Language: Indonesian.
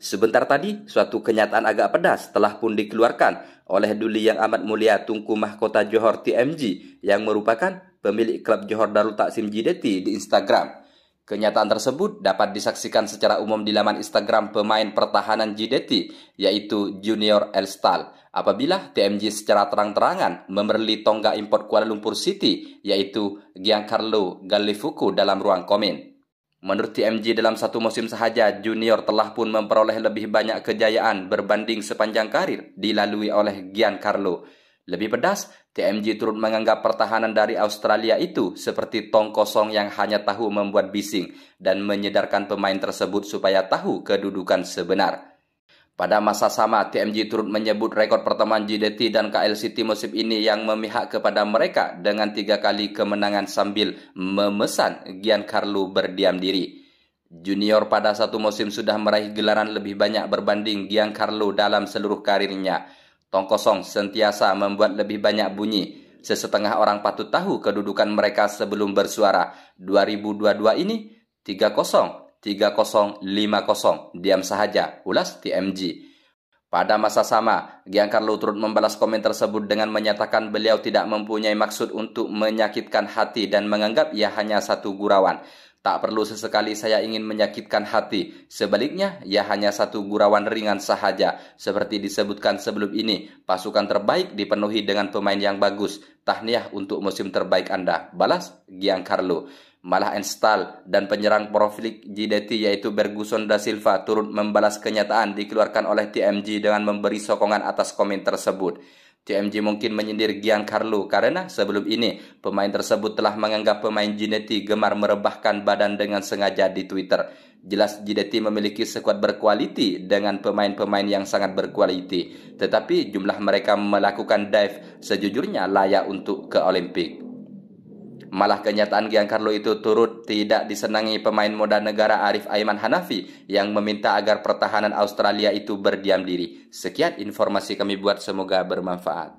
Sebentar tadi, suatu kenyataan agak pedas telah pun dikeluarkan oleh Duli yang amat mulia Tungku Mahkota Johor TMG yang merupakan pemilik klub Johor Darul Taksim JDT di Instagram. Kenyataan tersebut dapat disaksikan secara umum di laman Instagram pemain pertahanan JDT, yaitu Junior Elstal. Apabila TMG secara terang-terangan membeli tonggak import Kuala Lumpur City, yaitu Giancarlo Gallifuku dalam ruang komen. Menurut TMG dalam satu musim sahaja, Junior telah pun memperoleh lebih banyak kejayaan berbanding sepanjang karir dilalui oleh Giancarlo. Lebih pedas, TMG turut menganggap pertahanan dari Australia itu seperti tong kosong yang hanya tahu membuat bising dan menyedarkan pemain tersebut supaya tahu kedudukan sebenar. Pada masa sama, TMJ turut menyebut rekod pertemuan JDT dan KL City musim ini yang memihak kepada mereka dengan tiga kali kemenangan sambil memesan Giancarlo berdiam diri. Junior pada satu musim sudah meraih gelaran lebih banyak berbanding Giancarlo dalam seluruh karirnya. Tong kosong sentiasa membuat lebih banyak bunyi. Sesetengah orang patut tahu kedudukan mereka sebelum bersuara. 2022 ini 3-0 3050. Diam sahaja, Ulas TMG. Pada masa sama, Giancarlo turut membalas komen tersebut dengan menyatakan beliau tidak mempunyai maksud untuk menyakitkan hati dan menganggap ia hanya satu gurawan. Tak perlu sesekali saya ingin menyakitkan hati. Sebaliknya, ia hanya satu gurawan ringan sahaja. Seperti disebutkan sebelum ini, pasukan terbaik dipenuhi dengan pemain yang bagus. Tahniah untuk musim terbaik Anda. Balas Giancarlo. Malah install dan penyerang profil JDT yaitu Berguson da Silva turut membalas kenyataan dikeluarkan oleh TMG dengan memberi sokongan atas komen tersebut. TMG mungkin menyindir Giancarlo karena sebelum ini pemain tersebut telah menganggap pemain Ginetti gemar merebahkan badan dengan sengaja di Twitter. Jelas Ginetti memiliki sekuat berkualiti dengan pemain-pemain yang sangat berkualiti, tetapi jumlah mereka melakukan dive sejujurnya layak untuk ke Olimpik. Malah kenyataan Giancarlo itu turut tidak disenangi pemain muda negara Arif Aiman Hanafi yang meminta agar pertahanan Australia itu berdiam diri. Sekian informasi kami buat semoga bermanfaat.